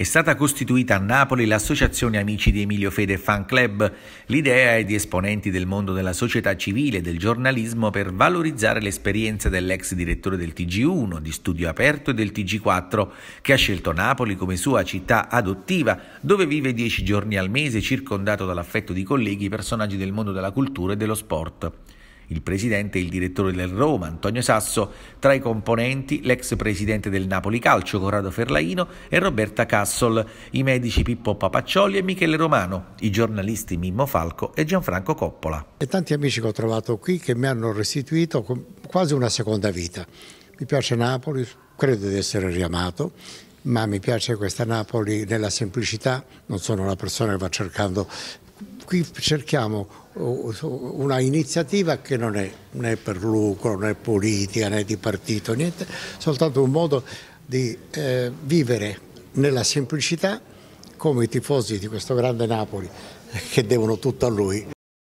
È stata costituita a Napoli l'associazione Amici di Emilio Fede Fan Club. L'idea è di esponenti del mondo della società civile e del giornalismo per valorizzare l'esperienza dell'ex direttore del TG1, di Studio Aperto e del TG4, che ha scelto Napoli come sua città adottiva, dove vive dieci giorni al mese circondato dall'affetto di colleghi, personaggi del mondo della cultura e dello sport il presidente e il direttore del Roma Antonio Sasso, tra i componenti l'ex presidente del Napoli Calcio Corrado Ferlaino e Roberta Cassol, i medici Pippo Papaccioli e Michele Romano, i giornalisti Mimmo Falco e Gianfranco Coppola. E tanti amici che ho trovato qui che mi hanno restituito quasi una seconda vita. Mi piace Napoli, credo di essere riamato ma mi piace questa Napoli nella semplicità, non sono una persona che va cercando qui cerchiamo una iniziativa che non è né per lucro, né politica, né di partito, niente, soltanto un modo di eh, vivere nella semplicità come i tifosi di questo grande Napoli eh, che devono tutto a lui.